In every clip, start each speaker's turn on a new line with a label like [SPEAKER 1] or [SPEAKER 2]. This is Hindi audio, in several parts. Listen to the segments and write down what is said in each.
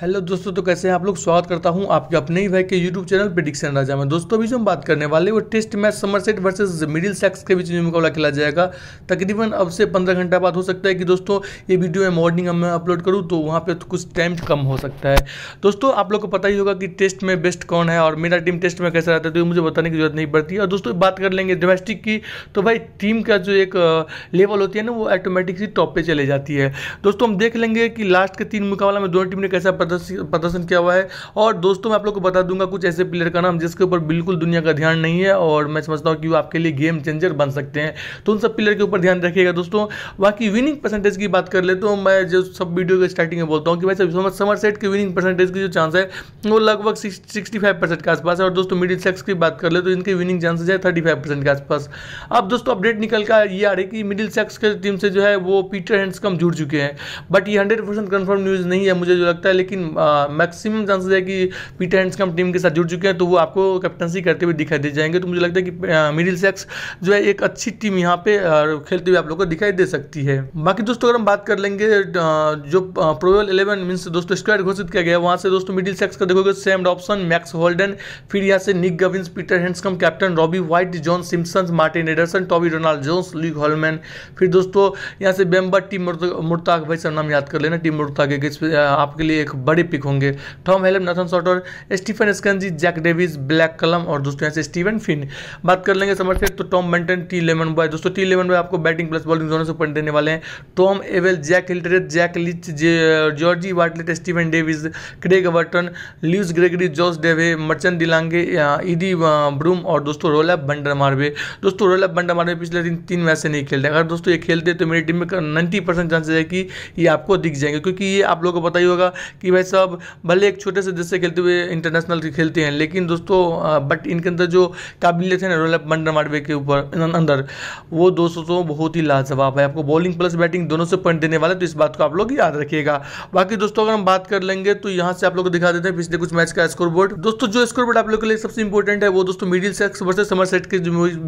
[SPEAKER 1] हेलो दोस्तों तो कैसे हैं आप लोग स्वागत करता हूं आपके अपने ही भाई के यूट्यूब चैनल प्रिडिक्शन राजा में दोस्तों अभी जो हम बात करने वाले वो test match Somerset versus Middlesex के बीच में मुकाबला खेला जाएगा तकरीबन अब से पंद्रह घंटा बाद हो सकता है कि दोस्तों ये वीडियो मैं मॉर्निंग में अपलोड करूँ तो वहाँ पर तो कुछ टाइम कम हो सकता है दोस्तों आप लोग को पता ही होगा कि टेस्ट में बेस्ट कौन है और मेरा टीम टेस्ट में कैसा रहता है तो मुझे बताने की जरूरत नहीं पड़ती और दोस्तों बात कर लेंगे डोमेस्टिक की तो भाई टीम का जो एक लेवल होती है ना वो ऑटोमेटिकली टॉप पर चले जाती है दोस्तों हम देख लेंगे कि लास्ट के तीन मुकाबला में दोनों टीम ने कैसा प्रदर्शन किया हुआ है और दोस्तों मैं आप लोग को बता दूंगा कुछ ऐसे प्लेयर का नाम जिसके ऊपर बिल्कुल दुनिया का ध्यान नहीं है और मैं समझता हूँ कि वो आपके लिए गेम चेंजर बन सकते हैं तो उन सब प्लेयर के ऊपर ध्यान रखिएगा दोस्तों बाकी विनिंग परसेंटेज की बात कर ले तो मैं जो सब वीडियो के स्टार्टिंग में बोलता हूँ कि भाई सब समर सेट के विनिंग परसेंटेज की जो चांस है वो लगभग सिक्सटी के आसपास है और दोस्तों मिडिल सेक्स की बात कर ले तो इनके विनिंग चांसेज है थर्टी के आसपास अब दोस्तों अपडेट निकल का ये आ रही कि मिडिल सेक्स के टीम से जो है वो पीटर हैंड्स कम जुड़ चुके हैं बट ये हंड्रेड परसेंट कन्फर्म न्यूज़ नहीं है मुझे जो लगता है लेकिन लेकिन मैक्सिमम चांसेस है कि पीटर हैंड्स कम टीम के साथ जुड़ चुके हैं तो वो आपको कैप्टनसी करते हुए दिखाई दे जाएंगे तो मुझे लगता है कि मिडिल सेक्स जो है एक अच्छी टीम यहाँ पे खेलते हुए आप लोग को दिखाई दे सकती है बाकी दोस्तों अगर हम बात कर लेंगे जो प्रोवेल इलेवन मीन्स दोस्तों स्क्वाड घोषित किया गया वहाँ से दोस्तों मिडिल सेक्स का देखोगे सेम ऑप्शन मैक्स होल्डन फिर यहाँ से Nick Gubbins Peter Handscomb captain Robbie White John Simpson Martin Andersson Toby Donald Jones Luke Hollman फिर दोस्तों यहाँ से बेम्बर टीम मुर्ताक भाई सर नाम याद कर लेना टीम मुर्ताक आपके लिए एक बड़े पिक होंगे टॉम हेलम नथन शॉर्ट और Stephen Eskinazi Jack Davies Blake Cullen और दोस्तों यहाँ से स्टीवन फिन बात कर लेंगे समर्थक तो Tom Banton T lemon boy दोस्तों टी लेमन बॉय आपको बैटिंग प्लस बॉलिंग दोनों से पॉइंट देने वाले हैं Tom Abell Jack Hildreth Jack Leach George Bartlett Steven Davies Craig Overton Lewis Gregory Josh Davey Marchant de Lange Ed Byrom और दोस्तों रोलैप बंडर मारवे दोस्तों रोलैप बंडर मारवे पिछले दिन तीन मैच से नहीं खेलते अगर दोस्तों ये खेलते तो मेरी टीम में नाइन्टी परसेंट चांसेस है कि ये आपको दिख जाएंगे क्योंकि ये आप लोगों को पता ही होगा कि भाई साहब भले एक छोटे से देश से खेलते हुए इंटरनेशनल खेलते हैं लेकिन दोस्तों बट इनके अंदर जो काबिलियत है ना रोलप बंडर मार्डवे के ऊपर अंदर वो दोस्तों तो बहुत ही लाजवाब है आपको बॉलिंग प्लस बैटिंग दोनों से पॉइंट देने वाले तो इस बात को आप लोग याद रखिएगा बाकी दोस्तों अगर हम बात कर लेंगे तो यहाँ से आप लोग को दिखा देते हैं पिछले कुछ मैच का स्कोर बोर्ड दोस्तों जो स्कोर बोर्ड आप लोग के लिए सबसे इंपॉर्टेंट है वो दोस्तों Middlesex versus Somerset के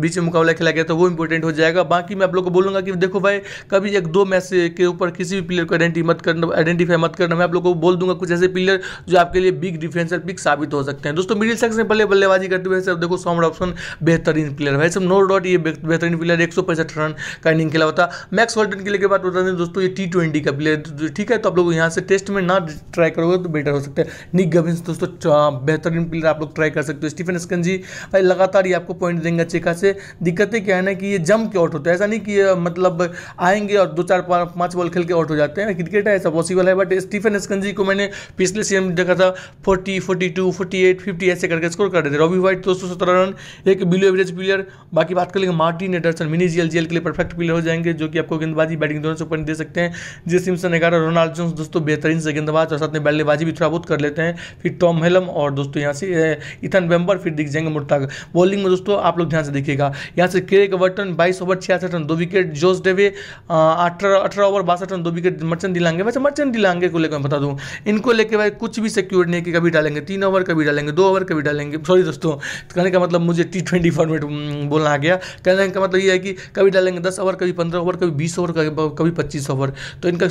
[SPEAKER 1] बीच में मुकाबला खेला गया था वो इंपॉर्टेंट हो जाएगा बाकी मैं आप लोग को बोलूंगा कि देखो भाई कभी एक दो मैच के ऊपर किसी भी प्लेयर को आइडेंटिफाई मत करना आइडेंटिफाई मत करना मैं आप लोग को बोल दूंगा होगा मतलब कुछ ऐसे प्लेयर जो आपके लिए बिग डिफेंसर पिक साबित हो सकते हैं दोस्तों मिडिल सेक्स में पहले बल्लेबाजी करते हुए सब देखो सौम्र ऑप्शन बेहतरीन प्लेयर भाई सब नो डॉट ये बेहतरीन प्लेयर एक रन का इनिंग खेला होता मैक्स वर्ल्टन के लिए बात बता दें दोस्तों ये टी ट्वेंटी का प्लेयर तो ठीक है तो आप लोग यहाँ से टेस्ट में ना ट्राई करोगे तो बेटर हो सकता है निक गविंस दोस्तों बेहतरीन प्लेयर आप लोग ट्राई कर सकते हो स्टीफन स्कन जी भाई लगातार ये आपको पॉइंट देंगे अच्छे से दिक्कतें क्या है ना कि ये जम के आउट होता है ऐसा नहीं कि मतलब आएंगे और दो चार पाँच बॉल खेल के आउट हो जाते हैं क्रिकेट है ऐसा पॉसिबल है बट स्टीफन स्कन जी को मैंने ने पिछले सीजन में देखा था forty forty two forty eight fifty ऐसे करके स्कोर कर रहे थे रवि वाइट दो सौ सत्रह रन एक बिलो एवरेज प्लेयर बाकी बात कर लेंगे Martin Andersson mini G L G L के लिए परफेक्ट प्लेयर हो जाएंगे जो कि आपको गेंदबाजी बैटिंग दोनों से ऊपर दे सकते हैं जे सिमसन ग्यारह रोनाल्ड जोन्स दोस्तों बेहतरीन से गेंदबाज और साथ में बल्लेबाजी भी थोड़ा बहुत कर लेते हैं फिर टॉम हेलम और दोस्तों यहाँ से इथन बेम्बर फिर दिख जाएंगे मुर्ताग बॉलिंग में दोस्तों आप लोग ध्यान से देखिएगा यहाँ से क्रेग वर्टन बाईस ओवर छियासठ रन दो विकेट जोस डेवे अठारह अठारह ओवर बासठ रन दो विकेट मर्चेंट दिलांगे वैसे मर्चेंट दिलांगे को लेकर बता दूँ इनको लेके भाई कुछ भी सिक्योर नहीं है कि कभी डालेंगे तीन ओवर कभी डालेंगे दो ओवर कभी डालेंगे सॉरी दोस्तों तो कहने का मतलब मुझे टी ट्वेंटी फॉर्मेट बोलना आ गया कहने का मतलब ये है कि कभी डालेंगे दस ओवर कभी पंद्रह ओवर कभी बीस ओवर कभी पच्चीस ओवर तो इनका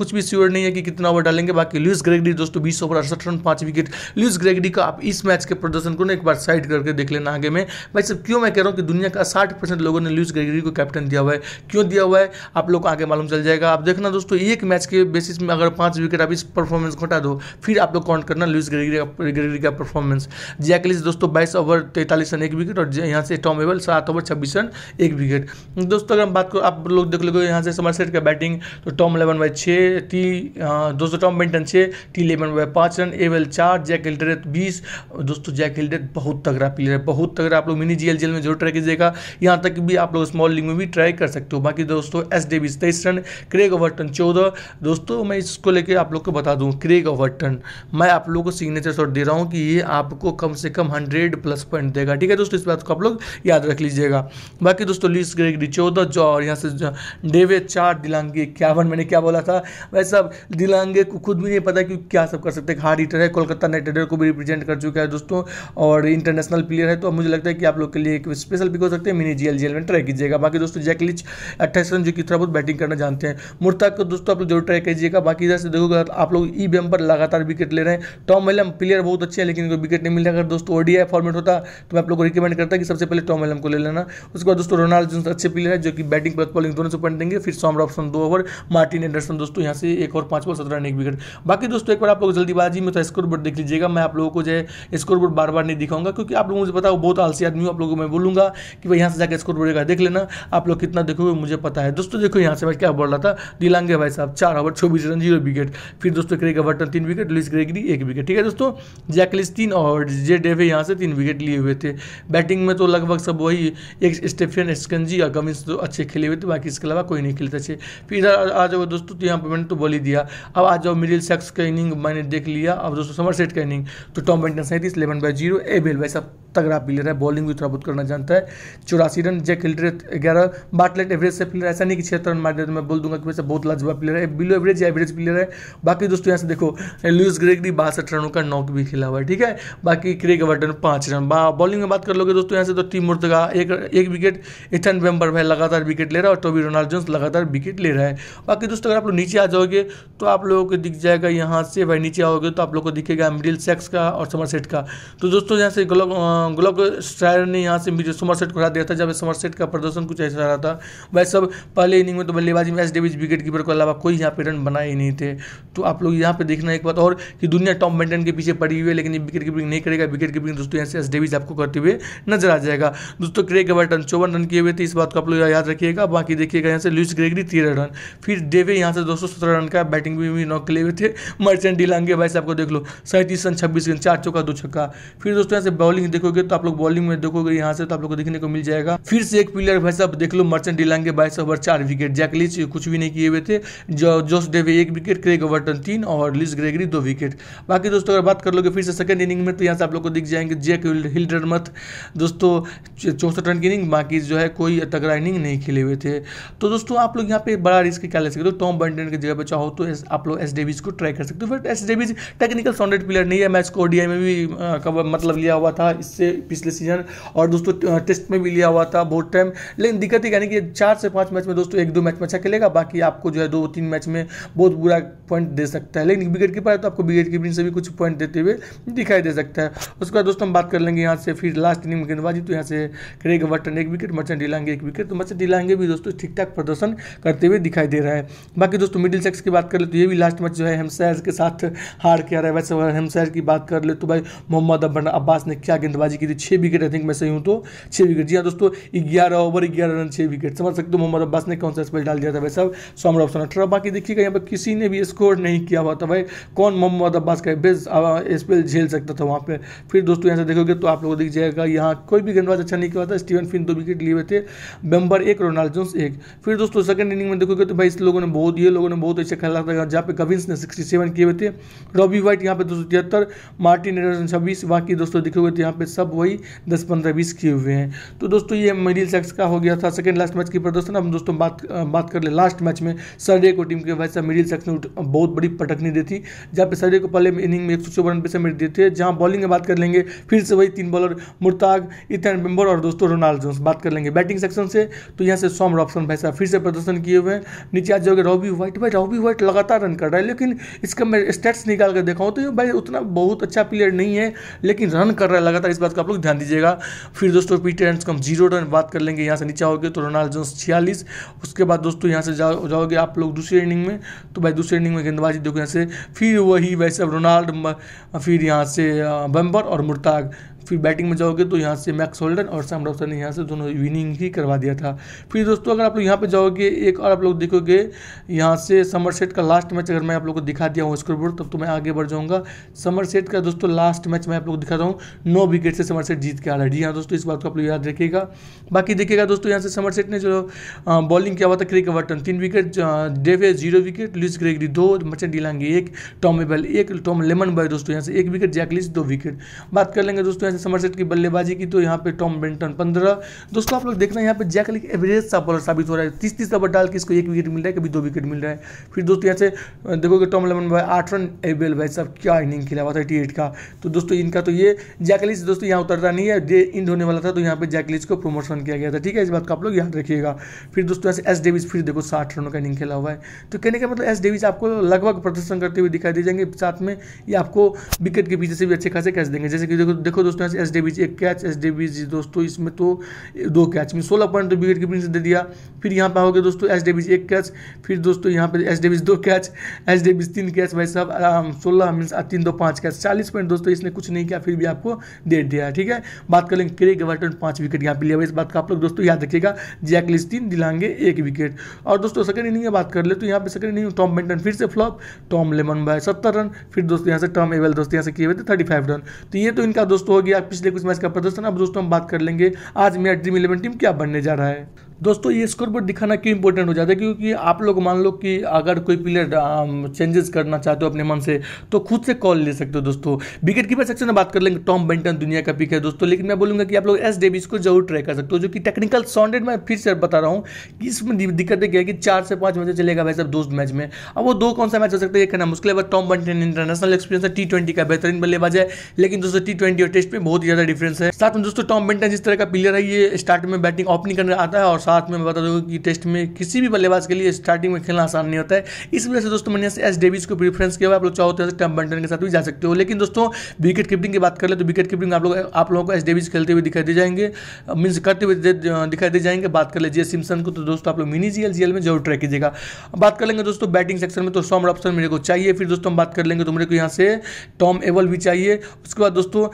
[SPEAKER 1] कुछ भी श्योर नहीं है कि कितना ओवर डालेंगे बाकी लुइस ग्रेगडी दोस्तों बीस ओवर अड़सठ रन पाँच विकेट लुइस ग्रेगडी का आप इस मैच के प्रदर्शन को ना एक बार साइड करके देख लेना आगे में भाई सब क्यों मैं कह रहा हूँ कि दुनिया का साठ लोगों ने लुइस ग्रेगडी को कैप्टन दिया हुआ है क्यों दिया हुआ है आप लोग को आगे मालूम चल जाएगा आप देखना दोस्तों एक मैच के बेसिस में अगर पाँच विकेट आप इस परफॉर्मेंस हटा दो फिर आप लोग काउंट करना लुइस ग्रेगरी का परफॉर्मेंस जैकलिस दोस्तों बाईस ओवर तैंतालीस रन एक विकेट और यहाँ से टॉम एवल सात ओवर छब्बीस रन एक विकेट दोस्तों अगर हम बात करो आप लोग देख लोगे यहाँ से समर सेट का बैटिंग तो टॉम इलेवन बाई छः टी दोस्तों टॉम बेंटन छः टी इलेवन बाई पाँच रन एवल चार जैक हिल्डरेथ बीस दोस्तों जैक हिल्डरेथ बहुत तगड़ा प्लेयर है बहुत तगड़ा आप लोग मिनी जी एल जेल में जरूर ट्राई कीजिएगा यहाँ तक भी आप लोग स्मॉल लीग में भी ट्राई कर सकते हो बाकी दोस्तों एस डेविस तेईस रन क्रेग ओवर्टन चौदह दोस्तों मैं इसको लेकर आप लोग को बता दूँ क्रेग ओवर्टन मैं आप लोगों को सिग्नेचर शॉट दे रहा हूँ कि ये आपको कम से कम हंड्रेड प्लस पॉइंट देगा ठीक है दोस्तों इस बात को आप लोग याद रख लीजिएगा बाकी दोस्तों लीस ग्रेग रिचौदह जो और यहाँ से डेवे चार दिलांगे इक्यावन मैंने क्या बोला था वैसा दिलांगे को खुद भी नहीं पता कि क्या सब कर सकते हैं हार हीटर है कोलकाता नाइट राइडर को भी रिप्रेजेंट कर चुका है दोस्तों और इंटरनेशनल प्लेयर है तो मुझे लगता है कि आप लोग के लिए एक स्पेशल पिक हो सकते हैं मिनी जीएल जीएल में ट्राई कीजिएगा बाकी दोस्तों जैक लिच अट्ठाईस रन जो कि थोड़ा बहुत बैटिंग करना जानते हैं मुर्ता को दोस्तों आप लोग जरूर ट्राई कीजिएगा बाकी से देखोगे आप लोग ई भी हम पर लगातार विकेट ले रहे हैं टॉम हेलम प्लेयर बहुत अच्छे हैं लेकिन इनको विकेट नहीं मिल रहा अगर दोस्तों ओडीआई फॉर्मेट होता तो मैं आप लोगों को रिकमेंड करता कि सबसे पहले टॉम हेलम को ले लेना उसके बाद दोस्तों रोनाल्ड जो अच्छे प्लेयर है जो कि बैटिंग प्लस बॉलिंग दोनों से पॉइंट देंगे फिर सॉम रॉबसन दो ओवर मार्टिन एंडरसन दोस्तों यहाँ से एक और पाँच बॉल सत्रह रन एक विकेट बाकी दोस्तों एक बार आप लोग जल्दीबाजी में तो स्कोर बोर्ड देख लीजिएगा मैं आप लोगों को जो है स्कोर बोर्ड बार बार नहीं दिखाऊंगा क्योंकि आप लोग मुझे बताओ बहुत आलसी आदमी हूँ आप लोगों को मैं बोलूँगा कि भाई यहाँ से जाकर स्कोर बोर्ड का देख लेना आप लोग कितना देखोगे मुझे पता है दोस्तों देखो यहाँ से मैं क्या बोल रहा था दिलांगे भाई साहब चार ओवर छब्बीस रन जीरो विकेट फिर दोस्तों करेगा एवर्टन तीन विकेट लुइस ग्रेगरी एक विकेट ठीक है दोस्तों जैकलिस तीन और जे डेवे यहाँ से तीन विकेट लिए हुए थे बैटिंग में तो लगभग सब वही एक स्टेफियन एस्कंजी और कमिंस तो अच्छे खेले हुए थे बाकी इसके अलावा कोई नहीं खेलते अच्छे फिर इधर आ जाओ दोस्तों तो यहाँ पर मैंने तो बोल ही दिया अब आ जाओ मिडिल सेक्स का इनिंग मैंने देख लिया अब दोस्तों समर सेट का इनिंग तो टॉम बेंटन सैंतीस eleven by zero Abell भाई सब तगड़ा प्लेयर है बॉलिंग भी थोड़ा बहुत करना जानता है चौरासी रन जैक हिल्ड्रेथ ग्यारह बाटलेट एवरेज से प्लेयर ऐसा नहीं कि छिहत्तर रन मार देते मैं बोल दूंगा कि वैसे बहुत लाजवाब प्लेयर है बिलो एवरेज एवरेज प्लेयर है बाकी दोस्तों यहाँ से देखो लुइस ग्रेग ने बासठ रनों का नॉक भी खेला हुआ है ठीक है बाकी क्रेग वर्टन पाँच रन बॉलिंग में बात कर लोगे दोस्तों यहाँ से तो टीम का एक एक विकेट इथन वेम्बर भाई लगातार विकेट ले रहा है और टोबी रोनाल्ड जोन्स लगातार विकेट ले रहा है बाकी दोस्तों अगर आप लोग नीचे आ जाओगे तो आप लोगों को दिख जाएगा यहाँ से भाई नीचे आओगे तो आप लोग को दिखेगा मिडिल सेक्स का और समर सेट का तो दोस्तों यहाँ से ग्लोब ग्लोब स्ट्रायर ने यहाँ से समर सेट को हरा दिया था जब समर सेट का प्रदर्शन कुछ ऐसा रहा था भाई सब पहले इनिंग में तो बल्लेबाजी में एस डेविज विकेट कीपर के अलावा कोई यहाँ पे रन बनाए ही नहीं थे तो आप लोग यहाँ पे पे देखना एक बात और कि दुनिया टॉप मेंटन के पीछे पड़ी हुई है लेकिन ये विकेट कीपिंग नहीं करेगा विकेट कीपिंग दोस्तों यहाँ से एस डेविस आपको करते हुए नजर आ जाएगा दोस्तों क्रेग एवर्टन चौवन रन किए हुए थे इस बात को आप लोग याद रखिएगा बाकी देखिएगा यहाँ से लुइस ग्रेगरी तेरह रन फिर डेवे यहाँ से दोस्तों रन का बैटिंग भी नॉक लिए हुए थे मर्चेंट डिलांगे भाई साहब को देख लो सैंतीस रन छब्बीस रन चार चौका दो छक्का फिर दोस्तों यहाँ से बॉलिंग देखोगे तो आप लोग बॉलिंग में देखोगे यहाँ से तो आप लोग को देखने को मिल जाएगा फिर से एक प्लेयर भाई साहब देख लो मर्चेंट डिलांगे बाईस ओवर चार विकेट जैकलिच कुछ भी नहीं किए हुए थे जो जोस डेवे एक विकेट क्रेग ओवर्टन तीन और लिस ग्रेगरी दो विकेट बाकी दोस्तों अगर बात कर लोगे फिर से सेकंड इनिंग में तो यहाँ से आप लोग को दिख जाएंगे जैक मत दोस्तों चौसठ रन की इनिंग बाकी जो है कोई तगड़ा इनिंग नहीं खेले हुए थे तो दोस्तों आप लोग यहाँ पे बड़ा रिस्क क्या ले सकते हो टॉम बंटन की जगह पर चाहो तो आप लोग एस डेविज को ट्राई कर सकते हो but S Davies technical sounded player नहीं है मैच को ओडीआई में भी कब मतलब लिया हुआ था इससे पिछले सीजन और दोस्तों टेस्ट में भी लिया हुआ था बहुत टाइम लेकिन दिक्कत ही यानी कि चार से पाँच मैच में दोस्तों एक दो मैच में अच्छा खेलेगा बाकी आपको जो है दो तीन मैच में बहुत बुरा पॉइंट दे सकता है लेकिन विकेट कीपर है तो आपको विकेट कीपिंग से भी कुछ पॉइंट देते हुए दिखाई दे सकता है उसके बाद दोस्तों हम बात कर लेंगे यहाँ से फिर लास्ट इनिंग में गेंदबाजी तो यहाँ से क्रेग वर्टन एक विकेट मर्चेंट डिलांगे एक विकेट तो मर्चेंट डिलांगे भी दोस्तों ठीक ठाक प्रदर्शन करते हुए दिखाई दे रहा है बाकी दोस्तों मिडिल सेक्स की बात कर ले तो ये भी लास्ट मैच जो है हेमसैर के साथ हार के आ रहा है वैसे हेमसैर की बात कर ले तो भाई मोहम्मद अब्बास ने क्या गेंदबाजी की थी छः विकेट आई थिंक मैं सही हूँ तो छः विकेट जी हाँ दोस्तों ग्यारह ओवर ग्यारह रन छः विकेट समझ सकते हो मोहम्मद अब्बास ने कौन सा स्पेल डाल दिया था वैसे सौ ऑप्शन अठारह बाकी देखिएगा यहाँ पर किसी ने भी स्कोर नहीं किया हुआ था भाई कौन मोहम्मद अब्बास का बेस स्पेल झेल सकता था वहाँ पे फिर दोस्तों यहाँ से देखोगे तो आप लोगों को दिख जाएगा यहाँ कोई भी गेंदबाज अच्छा नहीं किया था स्टीवन फिन दो विकेट लिए हुए थे मेम्बर एक रोनाल्ड जोन्स एक फिर दोस्तों सेकंड इनिंग में देखोगे तो भाई इस लोगों ने बहुत ये लोगों ने बहुत अच्छा खेला था जहाँ पे कविंस ने सिक्सटी सेवन किए हुए थे रॉबी वाइट यहाँ पे दो सौ तिहत्तर मार्टिन एडरसन छब्बीस बाकी दोस्तों देखोगे तो यहाँ पे सब वही दस पंद्रह बीस किए हुए हैं तो दोस्तों ये मिडिल सेक्स का हो गया था सेकंड लास्ट मैच की प्रदर्शन अब दोस्तों बात बात कर ले लास्ट मैच में सर्डे को टीम के वैसा मिडिल सेक्स ने बहुत बड़ी पटकनी दे दी थी जहाँ पे सर्वे को पहले इनिंग में एक सौ चौवन पे समेट दिए थे जहाँ बॉलिंग में बात कर लेंगे फिर से वही तीन बॉलर मुर्ताग इथन मेम्बर और दोस्तों रोनाल्ड जोन्स बात कर लेंगे बैटिंग सेक्शन से तो यहाँ से सॉम रॉप्सन भाई साहब फिर से प्रदर्शन किए हुए हैं नीचे आज जाओगे रॉबी व्हाइट भाई रॉबी व्हाइट लगातार रन कर रहा है लेकिन इसका मैं स्टेट्स निकाल कर देखा तो ये भाई उतना बहुत अच्छा प्लेयर नहीं है लेकिन रन कर रहा है लगातार इस बात का आप लोग ध्यान दीजिएगा फिर दोस्तों Peter Handscomb zero run बात कर लेंगे यहाँ से नीचे आओगे तो रोनाल्ड जोन्स छियालीस उसके बाद दोस्तों यहाँ से जाओगे आप लोग दूसरी इनिंग में तो भाई दूसरी इनिंग में गेंदबाजी देखो यहाँ से फिर वही वैसे रोनाल्ड फिर यहाँ से बम्बर और मुर्ताग फिर बैटिंग में जाओगे तो यहाँ से मैक्स होल्डन और सैम रॉबसन ने यहाँ से दोनों विनिंग ही करवा दिया था फिर दोस्तों अगर आप लोग यहाँ पर जाओगे एक और आप लोग देखोगे यहाँ से समर सेट का लास्ट मैच अगर मैं आप लोग को दिखा दिया हूँ स्कोरबोर्ड तब तो मैं आगे बढ़ जाऊँगा समर सेट का दोस्तों लास्ट मैच मैं आप लोग दिखा रहा हूँ नौ विकेट से समर सेट जीत के आ रहा है जी हाँ दोस्तों इस बात को आप लोग याद रखिएगा बाकी देखिएगा दोस्तों यहाँ से समर सेट ने जो बॉलिंग किया हुआ था क्रिक वर्टन तीन wicket Davey zero wicket Lewis Gregory दो मचन डिलांगी एक टॉम एबल एक टॉम लेमन बॉय दोस्तों यहाँ से एक विकेट जैकलिस दो विकेट बात कर लेंगे दोस्तों से समरसेट की बल्लेबाजी की तो यहाँ पे टॉम बेंटन पंद्रह दोस्तों आप लोग देखना यहाँ पे जैक लिक एवरेज सा बॉलर साबित हो रहा है तीस तीस ओवर डाल के इसको एक विकेट मिल रहा है कभी दो विकेट मिल रहा है फिर दोस्तों यहाँ से देखोगे टॉम लेमन भाई आठ रन एवेल भाई साहब क्या इनिंग खेला हुआ थर्टी एटी का तो दोस्तों इनका तो ये जैकलिस दोस्तों यहाँ उतरता नहीं है डे इंड होने वाला था तो यहाँ पे जैकलिस को प्रमोशन किया गया था ठीक है इस बात का आप लोग याद रखिएगा फिर दोस्तों यहाँ से एस डेविस फिर देखो साठ रनों का इनिंग खेला हुआ है तो कहने का मतलब एस डेविस आपको लगभग प्रदर्शन करते हुए दिखाई दे जाएंगे साथ में ये आपको विकेट के पीछे से भी अच्छे खासे कैसे देंगे जैसे कि देखो देखो दोस्तों कैच एस डेविज एक कैच एस डेविज दोस्तों इसमें तो दो कैच में सोलह पॉइंट तो विकेट कीपिंग से दे दिया फिर यहाँ पर हो गया दोस्तों एस डेविज एक कैच फिर दोस्तों यहाँ पर एस डेविज दो कैच एस डेविज तीन कैच भाई साहब सोलह मीन्स तीन दो पाँच कैच चालीस पॉइंट दोस्तों इसने कुछ नहीं किया फिर भी आपको दे दिया ठीक है बात कर लेंगे क्रेग एवर्टन पाँच विकेट यहाँ पर लिया इस बात का आप लोग दोस्तों याद रखिएगा जैक तीन दिलाएंगे एक विकेट और दोस्तों सेकंड इनिंग में बात कर ले तो यहाँ पर सेकंड इनिंग टॉम बेंटन फिर से फ्लॉप टॉम लेमन भाई सत्तर रन फिर दोस्तों यहाँ से टॉम एवेल दोस्तों यहाँ से किए हुए थे थर्टी फाइव रन तो ये तो इनका दोस्तों हो गया या पिछले कुछ मैच का प्रदर्शन अब दोस्तों हम बात कर लेंगे आज मेरा ड्रीम इलेवन टीम क्या बनने जा रहा है दोस्तों ये स्कोर बोर्ड दिखाना क्यों इंपॉर्टेंट हो जाता है क्योंकि आप लोग मान लो कि अगर कोई प्लेयर चेंजेस करना चाहते हो अपने मन से तो खुद से कॉल ले सकते हो दोस्तों विकेट कीपर सेक्शन में बात कर लेंगे टॉम बेंटन दुनिया का पिक है दोस्तों लेकिन मैं बोलूंगा कि आप लोग एस डेविस को जरूर ट्राई कर सकते हो जो कि टेक्निकल साउंडेड मैं फिर से बता रहा हूँ कि इसमें दिक्कत यह है कि चार से पाँच मैच चलेगा भाई साहब दोस्त मैच में अब वो दो कौन सा मैच हो सकता है ये कहना मुश्किल है टॉम बेंटन इंटरनेशनल एक्सपीरियंस है टी का बेहतरीन बल्लेबाज है लेकिन दोस्तों टी और टेस्ट में बहुत ही ज्यादा डिफरेंस है साथ में दोस्तों टॉम बेंटन जिस तरह का प्लेयर है ये स्टार्ट में बैटिंग ओपनिंग करने आता है और साथ में बता दूंगा कि टेस्ट में किसी भी बल्लेबाज के लिए स्टार्टिंग में खेलना आसान नहीं होता है इस वजह से दोस्तों मैंने एस डेविस को प्रीफरेंस किया आप लोग चाहो तो टॉम बेंटन के साथ भी जा सकते हो लेकिन दोस्तों विकेट कीपिंग की बात कर ले तो विकेट कीपिंग आप लोग आप लोगों को एस डेविस खेलते हुए दिखाई दे जाएंगे मीन्स करते हुए दिखाई दे जाएंगे बात कर ले जे सिमसन को तो दोस्तों आप लोग मिनी जीएल जीएल में जरूर ट्राई कीजिएगा बात कर लेंगे दोस्तों बैटिंग सेक्शन में तो सॉमर ऑप्शन मेरे को चाहिए फिर दोस्तों हम बात कर लेंगे तो मेरे को यहाँ से टॉम एवल भी चाहिए उसके बाद दोस्तों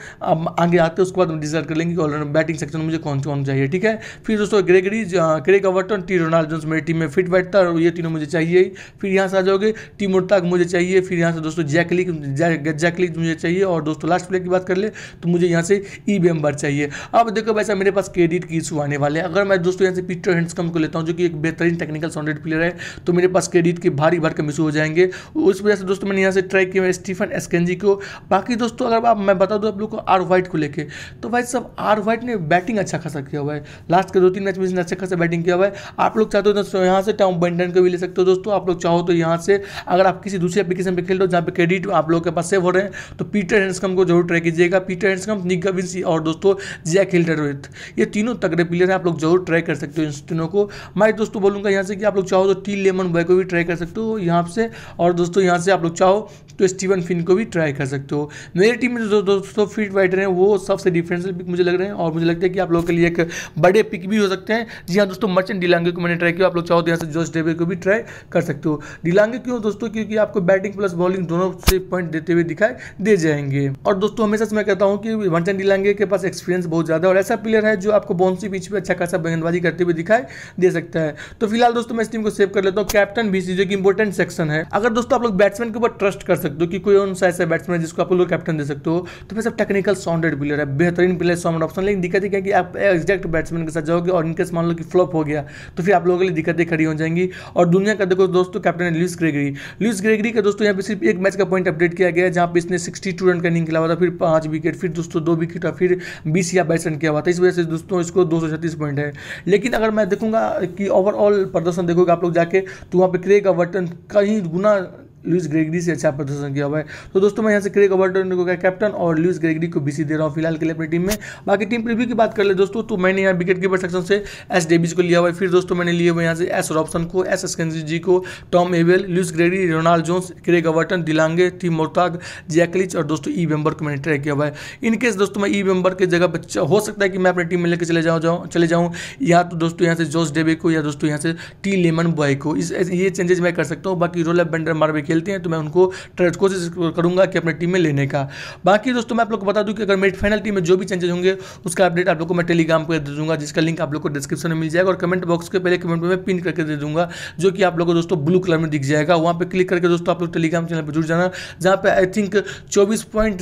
[SPEAKER 1] आगे आते हैं उसके बाद हम डिसाइड कर लेंगे कि ऑलराउंड बैटिंग सेक्शन में मुझे कौन कौन चाहिए ठीक है फिर दोस्तों Gregory Craig Overton T Ronald जो मेरी टीम में फिट बैठता है और ये तीनों मुझे चाहिए फिर यहाँ से आ जाओगे टीम उड़ताक मुझे चाहिए फिर यहाँ से दोस्तों जैकलिक जैकलिक मुझे चाहिए और दोस्तों लास्ट प्लेयर की बात कर ले तो मुझे यहाँ से ई e बी चाहिए अब देखो वैसा मेरे पास क्रेडिट की इशू आने वाले अगर मैं दोस्तों यहाँ से पीटर हैंडसकम को लेता हूँ जो कि एक बेहतरीन टेक्निकल साउंडेड प्लेयर है तो मेरे पास क्रेडिट के भारी कम इशू हो जाएंगे उस वजह से दोस्तों मैंने यहाँ से ट्राई किया स्टीफन एस्केंजी को बाकी दोस्तों अगर आप मैं बता दूँ आप लोग को आर वाई वाइट को लेके तो भाई साहब आर वाइट ने बैटिंग अच्छा खासा किया हुआ है लास्ट के दो तीन मैच में इसने अच्छा खासा बैटिंग किया हुआ है आप लोग चाहते हो तो यहाँ से टॉम बंडन को भी ले सकते हो दोस्तों आप लोग चाहो तो यहाँ से अगर आप किसी दूसरे एप्लीकेशन पर खेल रहे हो जहाँ पे क्रेडिट आप लोग के पास सेव हो रहे हैं तो पीटर हैंडस्कम को जरूर ट्राई कीजिएगा पीटर हैंडस्कम निक गविंस और दोस्तों जिया खेल्टर रोहित ये तीनों तगड़े प्लेयर हैं आप लोग जरूर ट्राई कर सकते हो इन तीनों को मैं दोस्तों बोलूँगा यहाँ से कि आप लोग चाहो तो टी लेमन बॉय को भी ट्राई कर सकते हो यहाँ से और दोस्तों यहाँ से आप लोग चाहो तो स्टीवन फिन को भी ट्राई कर सकते हो मेरी टीम में जो दोस्तों फील्ड वाइडर हैं वो सबसे डिफरेंसल पिक मुझे लग रहे हैं और मुझे लगता है कि आप लोगों के लिए एक बड़े पिक भी हो सकते हैं जी हाँ दोस्तों मर्चेंट डिलांगे को मैंने ट्राई किया आप लोग चाहो तो यहाँ से जोश डेवे को भी ट्राई कर सकते हो डिलांगे क्यों दोस्तों क्योंकि आपको बैटिंग प्लस बॉलिंग दोनों से पॉइंट देते हुए दिखाई दे जाएंगे और दोस्तों हमेशा से मैं कहता हूँ कि मर्चेंट डिलांगे के पास एक्सपीरियंस बहुत ज़्यादा और ऐसा प्लेयर है जो आपको बॉन्सी बीच में अच्छा खासा बल्लेबाजी करते हुए दिखाई दे सकता है तो फिलहाल दोस्तों मैं इस टीम को सेव कर लेता हूँ कैप्टन भी जो कि इंपॉर्टेंट सेक्शन है अगर दोस्तों आप लोग बैट्समैन के ऊपर ट्रस्ट कर सकते सकते हो कि कोई उन ऐसा बैट्समैन है जिसको आप लोग कैप्टन दे सकते हो तो फिर सब टेक्निकल साउंडेड प्लेयर है बेहतरीन प्लेयर साउंड ऑप्शन लेकिन दिक्कत क्या कि आप एग्जैक्ट बैट्समैन के साथ जाओगे और इनकेस मान लो कि फ्लॉप हो गया तो फिर आप लोगों के लिए दिक्कतें खड़ी हो जाएंगी और दुनिया का देखो दोस्तों कैप्टन है लुइस ग्रेगरी लुइस ग्रेगरी का दोस्तों यहाँ पे सिर्फ एक मैच का पॉइंट अपडेट किया गया जहाँ पे इसने सिक्सटी टू रन का इनिंग खिलावा था फिर पाँच विकेट फिर दोस्तों दो विकेट और फिर बीस या बाईस रन किया हुआ था इस वजह से दोस्तों इसको दो पॉइंट है लेकिन अगर मैं देखूंगा कि ओवरऑल प्रदर्शन देखोगे आप लोग जाके तो वहाँ पे क्रेग अवर्टन कहीं गुना लुइस ग्रेगरी से अच्छा प्रदर्शन किया हुआ है तो दोस्तों मैं यहाँ से क्रेग अबर्टन को कैप्टन और लुइस ग्रेगरी को बीसी दे रहा हूँ फिलहाल के लिए अपनी टीम में बाकी टीम प्रीव्यू की बात कर ले दोस्तों तो मैंने यहाँ विकेट कीपर सेक्शन से एस डेविस को लिया हुआ है फिर दोस्तों मैंने लिए हुए यहाँ से एस रॉबसन को एस एस जी को Tom Abell Lewis Gregory Ronald Jones Craig Overton de Lange team Murtagh Jack Leach और दोस्तों ई e वेम्बर को मैंने ट्राई किया हुआ है इनकेस दोस्तों मैं ई वेम्बर की जगह पर हो सकता है कि मैं अपनी टीम में लेकर चले जाऊँ जाऊँ चले जाऊँ या तो दोस्तों यहाँ से जोस डेबे को या दोस्तों यहाँ से टी लेमन बॉय को इस ये चेंजेज मैं कर सकता हूँ बाकी रोल बेंडर मार्बे खेलते हैं तो मैं उनको कोशिश करूंगा कि अपने टीम में लेने का बाकी दोस्तों मैं आप लोग को बता दूं कि अगर मेरी फाइनल टीम में जो भी चेंजेस होंगे उसका अपडेट आप लोग को मैं टेलीग्राम पर दे दूंगा जिसका लिंक आप लोग को डिस्क्रिप्शन में मिल जाएगा और कमेंट बॉक्स के पहले कमेंट में पिन करके दे दूंगा जो कि आप लोग को दोस्तों ब्लू कलर में दिख जाएगा वहाँ पर क्लिक करके दोस्तों आप लोग टेलीग्राम चैनल पर जुड़ जाना जहाँ पर आई थिंक चौबीस पॉइंट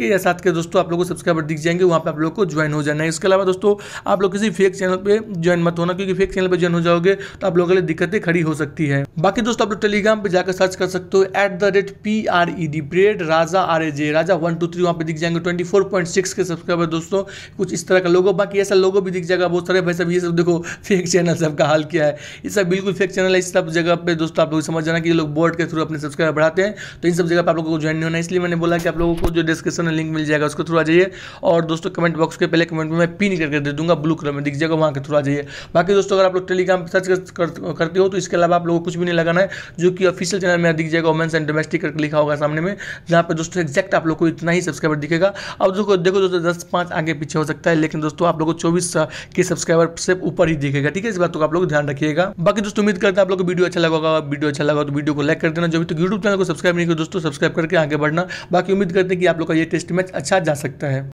[SPEAKER 1] के या सात के दोस्तों आप लोग को सब्सक्राइबर दिख जाएंगे वहाँ पर आप लोग को ज्वाइन हो जाना है इसके अलावा दोस्तों आप लोग किसी फेक चैनल पर ज्वाइन मत होना क्योंकि फेक चैनल पर ज्वाइन हो जाओगे तो आप लोगों के लिए दिक्कतें खड़ी हो सकती है बाकी दोस्तों आप लोग टेलीग्राम पर जाकर सर्च कर सकते हो at the rate P R E D ब्रेड Raja R A J Raja one two three वहाँ पे दिख जाएंगे ट्वेंटी फोर पॉइंट सिक्स के सब्सक्राइबर दोस्तों कुछ इस तरह का लोगो बाकी ऐसा लोगो भी दिख जाएगा बहुत सारे भाई सब ये सब देखो फेक चैनल सबका हाल किया है ये सब बिल्कुल फेक चैनल है इस सब जगह पे दोस्तों आप लोग समझ जाना कि ये लोग बोर्ड के थ्रू अपने सब्सक्राइबर बढ़ाते हैं तो इन सब जगह पर आप लोगों को ज्वाइन नहीं होना इसलिए मैंने बोला कि आप लोगों को जो डिस्क्रिप्शन में लिंक मिल जाएगा उसके थ्रू आ जाइए और दोस्तों कमेंट बॉक्स के पहले कमेंट में मैं पिन करके दे दूंगा ब्लू कलर में दिख जाएगा वहाँ के थ्रू आ जाइए बाकी दोस्तों अगर आप लोग टेलीग्राम सर्च करते हो तो इसके अलावा आप लोगों को कुछ भी नहीं लगाना है जो कि ऑफिशियल चैनल में दीजिएगा वुमेंस एंड डोमेस्टिक करके लिखा होगा सामने में जहाँ पर दोस्तों एक्जैक्ट आप लोग को इतना ही सब्सक्राइबर दिखेगा अब जो देखो दोस्तों दस पाँच आगे पीछे हो सकता है लेकिन दोस्तों आप लोग को चौबीस के सब्सक्राइबर से ऊपर ही दिखेगा ठीक है इस बात को आप लोग ध्यान रखिएगा बाकी दोस्तों उम्मीद करते हैं आप लोग को वीडियो अच्छा लगा होगा वीडियो अच्छा लगा तो वीडियो को लाइक कर देना जो भी तो यूट्यूब चैनल को सब्सक्राइब नहीं किया दोस्तों सब्सक्राइब करके आगे बढ़ना बाकी उम्मीद करते हैं कि आप लोग का ये टेस्ट मैच अच्छा जा सकता है